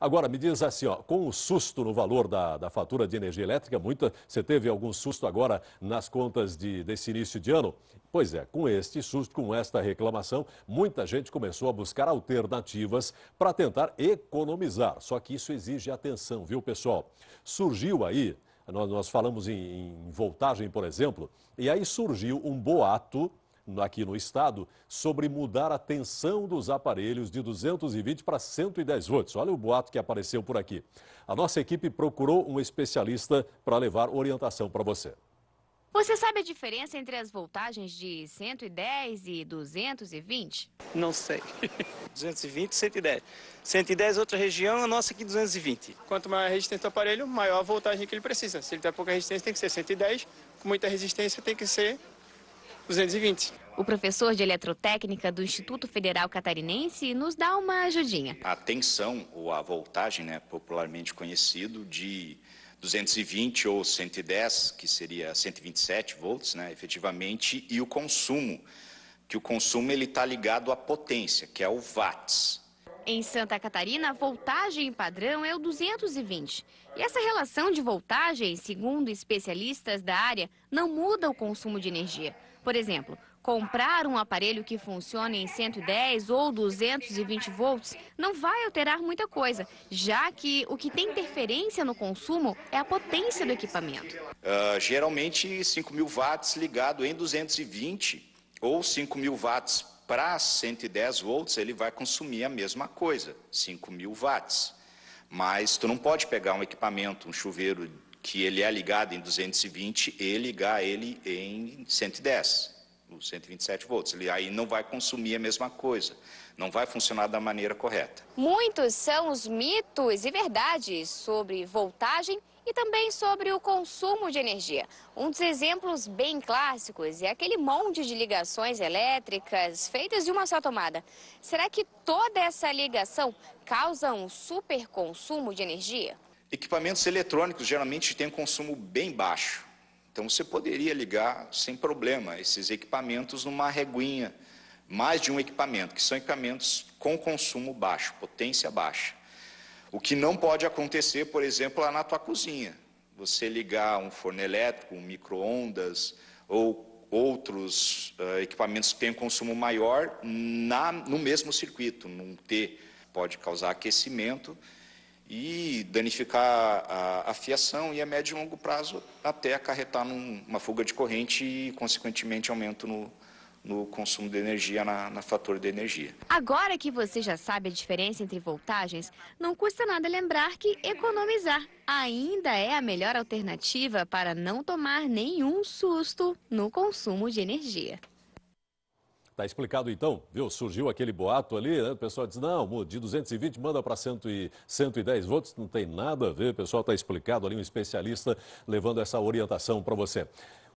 Agora, me diz assim, ó, com o susto no valor da, da fatura de energia elétrica, muita, você teve algum susto agora nas contas de, desse início de ano? Pois é, com este susto, com esta reclamação, muita gente começou a buscar alternativas para tentar economizar. Só que isso exige atenção, viu, pessoal? Surgiu aí, nós, nós falamos em, em voltagem, por exemplo, e aí surgiu um boato aqui no estado sobre mudar a tensão dos aparelhos de 220 para 110 volts. Olha o boato que apareceu por aqui. A nossa equipe procurou um especialista para levar orientação para você. Você sabe a diferença entre as voltagens de 110 e 220? Não sei. 220 e 110. 110 outra região, a nossa aqui 220. Quanto maior a resistência do aparelho, maior a voltagem que ele precisa. Se ele tem pouca resistência, tem que ser 110. Com muita resistência, tem que ser 220. O professor de eletrotécnica do Instituto Federal Catarinense nos dá uma ajudinha. A tensão, ou a voltagem, né, popularmente conhecido, de 220 ou 110, que seria 127 volts, né, efetivamente, e o consumo, que o consumo ele está ligado à potência, que é o watts. Em Santa Catarina, a voltagem padrão é o 220. E essa relação de voltagem, segundo especialistas da área, não muda o consumo de energia. Por exemplo, comprar um aparelho que funcione em 110 ou 220 volts não vai alterar muita coisa, já que o que tem interferência no consumo é a potência do equipamento. Uh, geralmente, 5 mil watts ligado em 220 ou 5 mil watts para 110 volts, ele vai consumir a mesma coisa, 5 mil watts. Mas tu não pode pegar um equipamento, um chuveiro que ele é ligado em 220 e ligar ele em 110, 127 volts. Ele aí não vai consumir a mesma coisa, não vai funcionar da maneira correta. Muitos são os mitos e verdades sobre voltagem e também sobre o consumo de energia. Um dos exemplos bem clássicos é aquele monte de ligações elétricas feitas de uma só tomada. Será que toda essa ligação causa um super consumo de energia? Equipamentos eletrônicos geralmente têm um consumo bem baixo. Então você poderia ligar sem problema esses equipamentos numa reguinha, mais de um equipamento, que são equipamentos com consumo baixo, potência baixa. O que não pode acontecer, por exemplo, lá na tua cozinha. Você ligar um forno elétrico, um micro-ondas ou outros uh, equipamentos que têm um consumo maior na, no mesmo circuito, num T. Pode causar aquecimento e danificar a, a, fiação e a médio e longo prazo até acarretar numa fuga de corrente e, consequentemente, aumento no, no consumo de energia, na, na fator de energia. Agora que você já sabe a diferença entre voltagens, não custa nada lembrar que economizar ainda é a melhor alternativa para não tomar nenhum susto no consumo de energia. Tá explicado então, viu? Surgiu aquele boato ali, né? O pessoal diz, não, de 220 manda para 110 volts, não tem nada a ver, o pessoal tá explicado ali, um especialista levando essa orientação para você.